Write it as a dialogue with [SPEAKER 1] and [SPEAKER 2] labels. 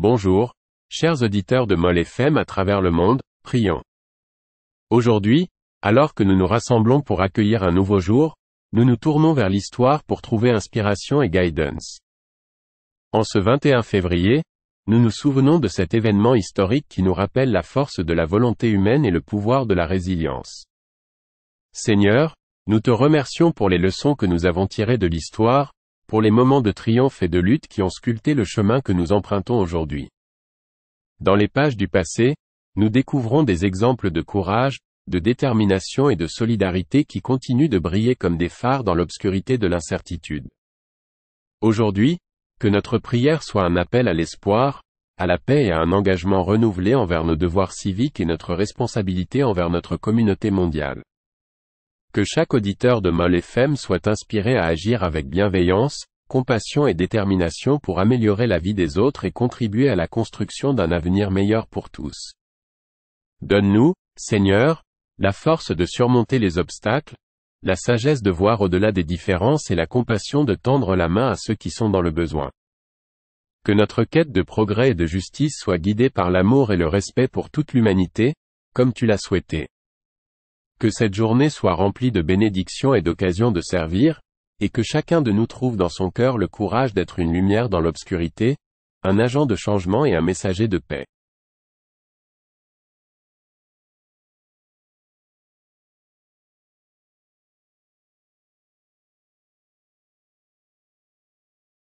[SPEAKER 1] Bonjour, chers auditeurs de Mol FM à travers le monde, prions. Aujourd'hui, alors que nous nous rassemblons pour accueillir un nouveau jour, nous nous tournons vers l'histoire pour trouver inspiration et guidance. En ce 21 février, nous nous souvenons de cet événement historique qui nous rappelle la force de la volonté humaine et le pouvoir de la résilience. Seigneur, nous te remercions pour les leçons que nous avons tirées de l'histoire, pour les moments de triomphe et de lutte qui ont sculpté le chemin que nous empruntons aujourd'hui. Dans les pages du passé, nous découvrons des exemples de courage, de détermination et de solidarité qui continuent de briller comme des phares dans l'obscurité de l'incertitude. Aujourd'hui, que notre prière soit un appel à l'espoir, à la paix et à un engagement renouvelé envers nos devoirs civiques et notre responsabilité envers notre communauté mondiale. Que chaque auditeur de Mol FM soit inspiré à agir avec bienveillance, compassion et détermination pour améliorer la vie des autres et contribuer à la construction d'un avenir meilleur pour tous. Donne-nous, Seigneur, la force de surmonter les obstacles, la sagesse de voir au-delà des différences et la compassion de tendre la main à ceux qui sont dans le besoin. Que notre quête de progrès et de justice soit guidée par l'amour et le respect pour toute l'humanité, comme tu l'as souhaité. Que cette journée soit remplie de bénédictions et d'occasions de servir, et que chacun de nous trouve dans son cœur le courage d'être une lumière dans l'obscurité, un agent de changement et un messager de paix.